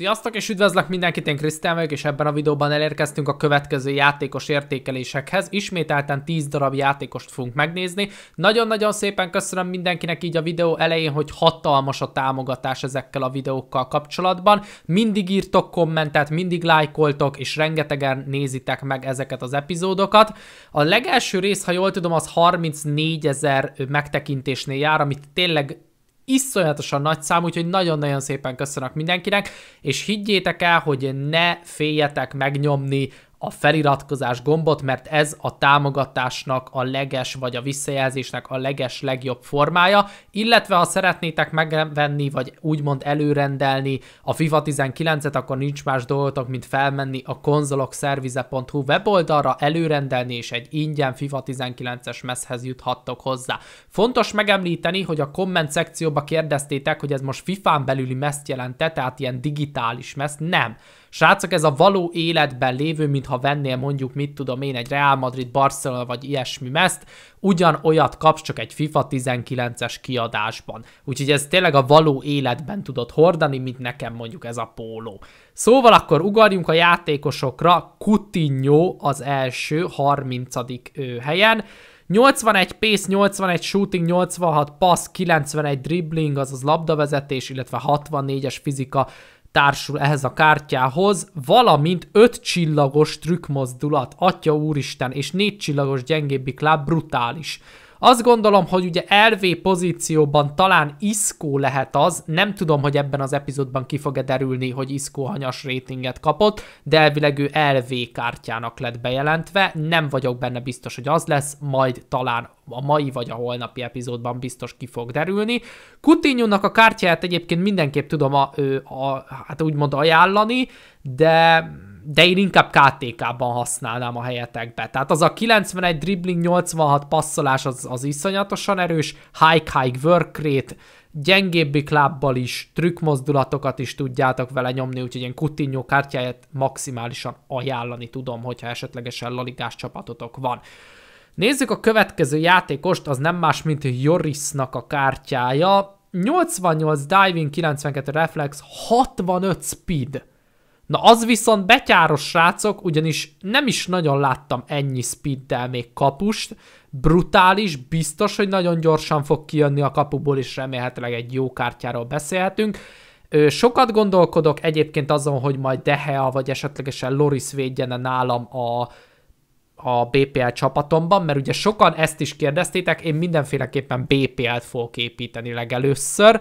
Sziasztok és üdvözlök mindenkit, én Krisztián vagyok, és ebben a videóban elérkeztünk a következő játékos értékelésekhez. Ismételten 10 darab játékost fogunk megnézni. Nagyon-nagyon szépen köszönöm mindenkinek így a videó elején, hogy hatalmas a támogatás ezekkel a videókkal kapcsolatban. Mindig írtok kommentet, mindig lájkoltok, és rengetegen nézitek meg ezeket az epizódokat. A legelső rész, ha jól tudom, az 34 ezer megtekintésnél jár, amit tényleg iszonyatosan nagy szám, úgyhogy nagyon-nagyon szépen köszönök mindenkinek, és higgyétek el, hogy ne féljetek megnyomni a feliratkozás gombot, mert ez a támogatásnak a leges, vagy a visszajelzésnek a leges legjobb formája, illetve ha szeretnétek megvenni, vagy úgymond előrendelni a FIFA 19-et, akkor nincs más dolgotok, mint felmenni a konzolokszervize.hu weboldalra, előrendelni, és egy ingyen FIFA 19-es mezhez juthattok hozzá. Fontos megemlíteni, hogy a komment szekcióba kérdeztétek, hogy ez most FIFA-n belüli messzt jelente, tehát ilyen digitális messz, nem Srácok, ez a való életben lévő, mintha vennél mondjuk, mit tudom én, egy Real Madrid, Barcelona vagy ilyesmi ugyan ugyanolyat kapsz csak egy FIFA 19-es kiadásban. Úgyhogy ez tényleg a való életben tudod hordani, mint nekem mondjuk ez a póló. Szóval akkor ugorjunk a játékosokra, Coutinho az első, 30. helyen, 81 pace, 81 shooting, 86 pass, 91 dribbling, azaz labdavezetés, illetve 64-es fizika, társul ehhez a kártyához, valamint 5 csillagos trükkmozdulat, atya úristen, és 4 csillagos gyengébbik láb brutális. Azt gondolom, hogy ugye LV pozícióban talán Iszkó lehet az, nem tudom, hogy ebben az epizódban ki fog-e derülni, hogy Iszkó hanyas rétinget kapott, de elvileg ő LV kártyának lett bejelentve, nem vagyok benne biztos, hogy az lesz, majd talán a mai vagy a holnapi epizódban biztos ki fog derülni. coutinho a kártyáját egyébként mindenképp tudom a, a, a hát úgymond ajánlani, de de én inkább KTK-ban használnám a helyetekbe. Tehát az a 91 dribbling, 86 passzolás az, az iszonyatosan erős, high-high work rate, gyengébbik lábbal is, trükkmozdulatokat is tudjátok vele nyomni, úgyhogy én Coutinho kártyáját maximálisan ajánlani tudom, hogyha esetlegesen laligás csapatotok van. Nézzük a következő játékost, az nem más, mint Jorisnak a kártyája. 88 diving, 92 reflex, 65 speed. Na az viszont betyáros srácok, ugyanis nem is nagyon láttam ennyi speeddel még kapust, brutális, biztos, hogy nagyon gyorsan fog kijönni a kapuból, és remélhetőleg egy jó kártyáról beszélhetünk. Sokat gondolkodok egyébként azon, hogy majd Dehea vagy esetlegesen Loris védjene nálam a, a BPL csapatomban, mert ugye sokan ezt is kérdeztétek, én mindenféleképpen BPL-t fogok építeni legelőször,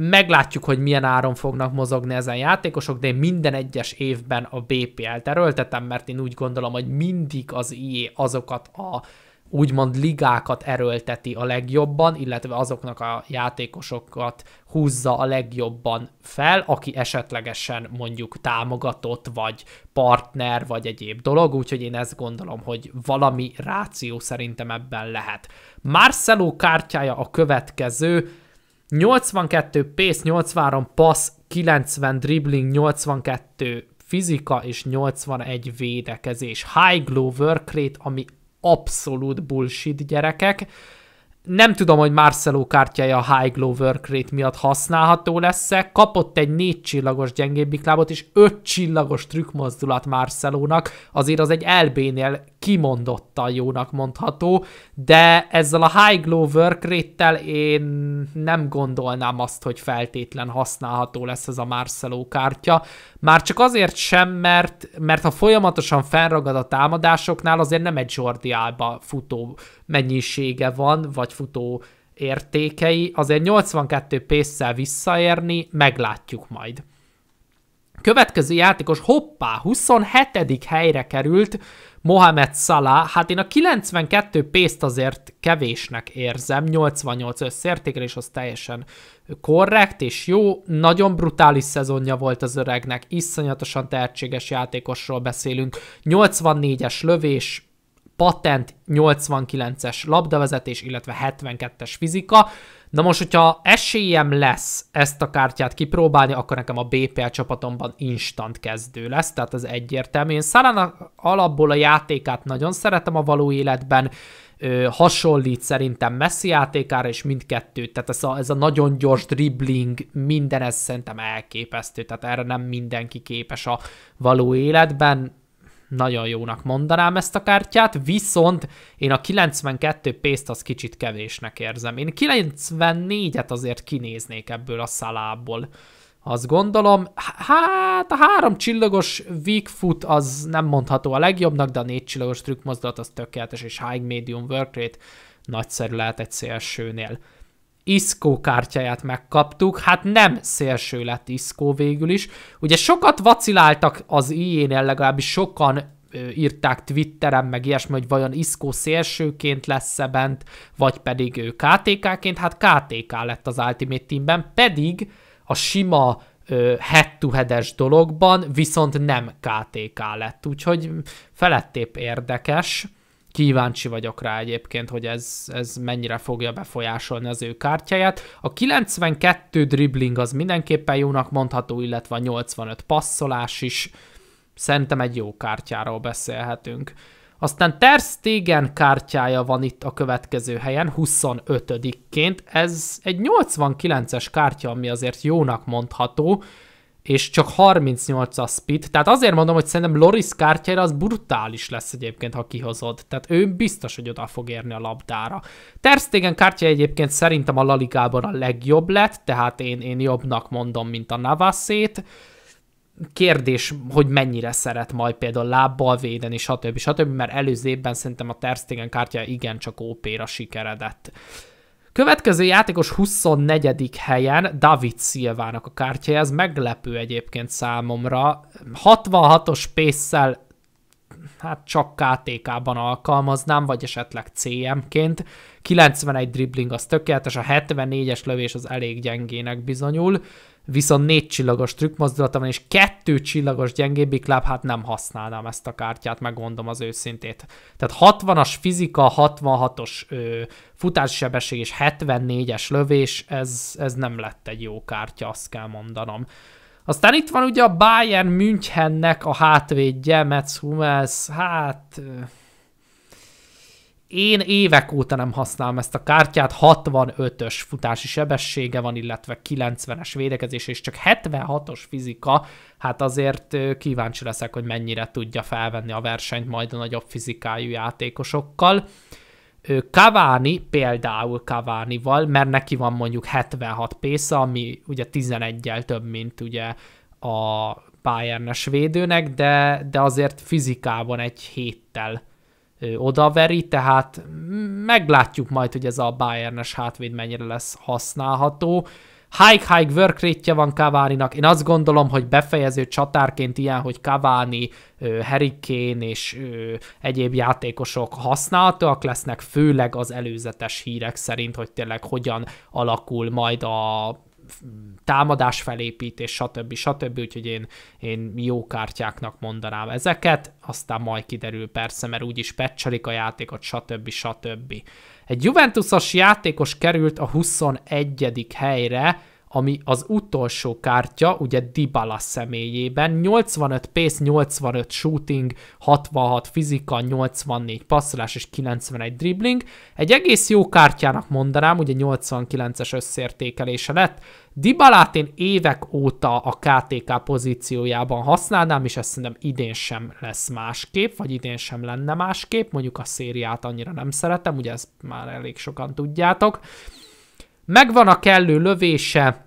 meglátjuk, hogy milyen áron fognak mozogni ezen játékosok, de én minden egyes évben a BPL-t erőltetem, mert én úgy gondolom, hogy mindig az IE azokat a úgymond ligákat erőlteti a legjobban, illetve azoknak a játékosokat húzza a legjobban fel, aki esetlegesen mondjuk támogatott, vagy partner, vagy egyéb dolog, úgyhogy én ezt gondolom, hogy valami ráció szerintem ebben lehet. Marcelo kártyája a következő, 82 pace, 83 pass, 90 dribbling, 82 fizika és 81 védekezés. High glow work rate, ami abszolút bullshit gyerekek. Nem tudom, hogy Marcelo kártyája a high glow work rate miatt használható lesz-e. Kapott egy négy csillagos gyengébbik lábot és öt csillagos trükkmozdulat Marcelónak. Azért az egy LB-nél kimondottan jónak mondható, de ezzel a high glow work rate-tel én nem gondolnám azt, hogy feltétlen használható lesz ez a Marcelo kártya. Már csak azért sem, mert, mert ha folyamatosan felragad a támadásoknál, azért nem egy Jordi Alba futó mennyisége van, vagy futó értékei, azért 82 pésszel visszaérni, meglátjuk majd. Következő játékos, hoppá, 27. helyre került Mohamed Salah. Hát én a 92 pészt azért kevésnek érzem, 88 és az teljesen korrekt és jó. Nagyon brutális szezonja volt az öregnek, iszonyatosan tehetséges játékosról beszélünk. 84-es lövés, patent, 89-es labdavezetés, illetve 72-es fizika. Na most, hogyha esélyem lesz ezt a kártyát kipróbálni, akkor nekem a BPL csapatomban instant kezdő lesz, tehát az egyértelmű. Én Szalán alapból a játékát nagyon szeretem a való életben, ö, hasonlít szerintem Messi játékára, és mindkettőt, tehát ez a, ez a nagyon gyors dribbling, minden ez szerintem elképesztő, tehát erre nem mindenki képes a való életben, nagyon jónak mondanám ezt a kártyát, viszont én a 92 pénzt az kicsit kevésnek érzem. Én 94-et azért kinéznék ebből a szalából. Azt gondolom, hát a három csillagos weak foot az nem mondható a legjobbnak, de a négy csillagos trükkmozdulat az tökéletes, és high medium work rate nagyszerű lehet egy szélsőnél. Iszkó kártyáját megkaptuk, hát nem szélső lett Iszkó végül is. Ugye sokat vaciláltak az ilyénél, legalábbis sokan írták Twitteren, meg ilyesmi, hogy vajon Iszkó szélsőként lesz-e bent, vagy pedig ő KTK-ként, hát KTK lett az Ultimate Teamben, pedig a sima head to head dologban viszont nem KTK lett, úgyhogy felettébb érdekes kíváncsi vagyok rá egyébként, hogy ez, ez mennyire fogja befolyásolni az ő kártyáját. A 92 dribbling az mindenképpen jónak mondható, illetve a 85 passzolás is. Szerintem egy jó kártyáról beszélhetünk. Aztán Ter Stegen kártyája van itt a következő helyen, 25-ként. Ez egy 89-es kártya, ami azért jónak mondható és csak 38 a speed, tehát azért mondom, hogy szerintem Loris kártyára az brutális lesz egyébként, ha kihozod. Tehát ő biztos, hogy oda fog érni a labdára. Terstegen kártya egyébként szerintem a Laligában a legjobb lett, tehát én, én jobbnak mondom, mint a Navasét kérdés, hogy mennyire szeret majd például lábbal védeni, stb. stb. stb. mert előző évben szerintem a Terstegen kártya igencsak OP-ra sikeredett. Következő játékos 24. helyen David Szilvának a kártya, ez meglepő egyébként számomra. 66-os pésszel hát csak KTK-ban alkalmaznám, vagy esetleg CM-ként. 91 dribbling az tökéletes, a 74-es lövés az elég gyengének bizonyul viszont négy csillagos trükkmozdulata van, és kettő csillagos gyengébbik láb, hát nem használnám ezt a kártyát, megmondom az őszintét. Tehát 60-as fizika, 66-os futássebesség és 74-es lövés, ez, ez nem lett egy jó kártya, azt kell mondanom. Aztán itt van ugye a Bayern Münchennek a hátvédje, Metz Hummels, hát én évek óta nem használom ezt a kártyát, 65-ös futási sebessége van, illetve 90-es védekezés, és csak 76-os fizika, hát azért kíváncsi leszek, hogy mennyire tudja felvenni a versenyt majd a nagyobb fizikájú játékosokkal. Cavani például Cavanival, mert neki van mondjuk 76 pésze, ami ugye 11-el több, mint ugye a Bayernes védőnek, de, de azért fizikában egy héttel odaveri, tehát meglátjuk majd, hogy ez a Bayernes hátvéd mennyire lesz használható. Hike-hike work rate van Cavani-nak. Én azt gondolom, hogy befejező csatárként ilyen, hogy Cavani, Harry Kane és egyéb játékosok használhatóak lesznek, főleg az előzetes hírek szerint, hogy tényleg hogyan alakul majd a támadás felépítés, stb. stb. Úgyhogy én, én jó kártyáknak mondanám ezeket, aztán majd kiderül persze, mert úgyis pecselik a játékot, stb. stb. Egy Juventusos játékos került a 21. helyre, ami az utolsó kártya, ugye Dybala személyében, 85 pace, 85 shooting, 66 fizika, 84 passzolás és 91 dribbling. Egy egész jó kártyának mondanám, ugye 89-es összértékelése lett, Dybalát én évek óta a KTK pozíciójában használnám, és ezt szerintem idén sem lesz másképp, vagy idén sem lenne másképp, mondjuk a szériát annyira nem szeretem, ugye ezt már elég sokan tudjátok, Megvan a kellő lövése,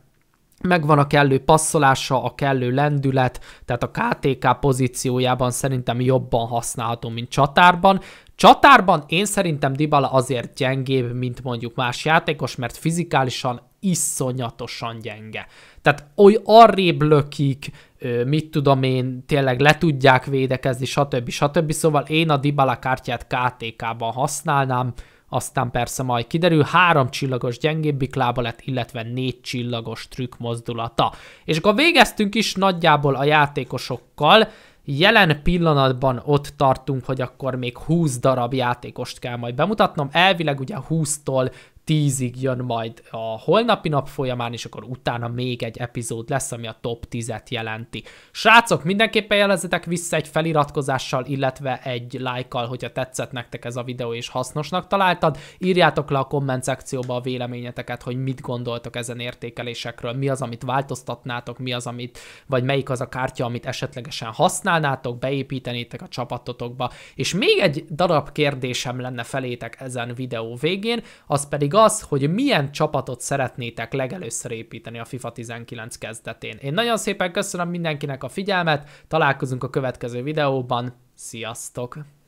megvan a kellő passzolása, a kellő lendület, tehát a KTK pozíciójában szerintem jobban használható, mint csatárban. Csatárban én szerintem Dybala azért gyengébb, mint mondjuk más játékos, mert fizikálisan iszonyatosan gyenge. Tehát oly arrébb lökik, mit tudom én, tényleg le tudják védekezni, stb. stb. Szóval én a Dybala kártyát KTK-ban használnám, aztán persze majd kiderül, három csillagos gyengébbik lába lett, illetve négy csillagos trükk mozdulata. És akkor végeztünk is nagyjából a játékosokkal, Jelen pillanatban ott tartunk, hogy akkor még 20 darab játékost kell majd bemutatnom, elvileg ugye 20-tól tízig jön majd a holnapi nap folyamán, és akkor utána még egy epizód lesz, ami a top 10-et jelenti. Srácok, mindenképpen jelezzetek vissza egy feliratkozással, illetve egy lájkkal, hogyha tetszett nektek ez a videó és hasznosnak találtad. Írjátok le a komment szekcióba a véleményeteket, hogy mit gondoltok ezen értékelésekről, mi az, amit változtatnátok, mi az, amit, vagy melyik az a kártya, amit esetlegesen használnátok, beépítenétek a csapatotokba. És még egy darab kérdésem lenne felétek ezen videó végén, az pedig az, hogy milyen csapatot szeretnétek legelőször építeni a FIFA 19 kezdetén. Én nagyon szépen köszönöm mindenkinek a figyelmet, találkozunk a következő videóban, sziasztok!